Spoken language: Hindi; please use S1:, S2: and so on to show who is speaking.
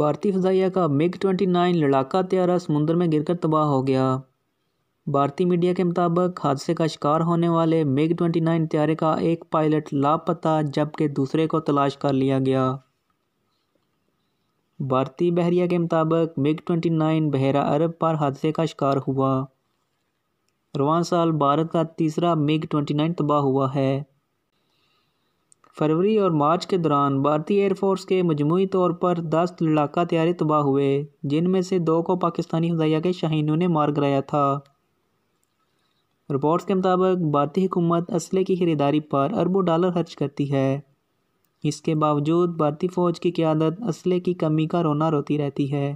S1: भारतीय फजाइया का मिग ट्वेंटी नाइन लड़ाका त्यारा समुद्र में गिरकर तबाह हो गया भारतीय मीडिया के मुताबिक हादसे का शिकार होने वाले मिग ट्वेंटी नाइन त्यारे का एक पायलट लापता जबकि दूसरे को तलाश कर लिया गया भारतीय बहरिया के मुताबिक मिग ट्वेंटी नाइन बहरा अरब पर हादसे का शिकार हुआ रवान साल भारत का तीसरा मिग ट्वेंटी नाइन तबाह हुआ है फरवरी और मार्च के दौरान भारतीय एयरफोर्स के मजमू तौर पर दस लड़ाका तैयारे तबाह हुए जिनमें से दो को पाकिस्तानी हजाइया के शाहीनों ने मार गिराया था रिपोर्ट्स के मुताबिक भारतीय हुकूमत असले की खरीदारी पर अरबों डॉलर खर्च करती है इसके बावजूद भारतीय फ़ौज की क्यादत असले की कमी का रोना रोती रहती है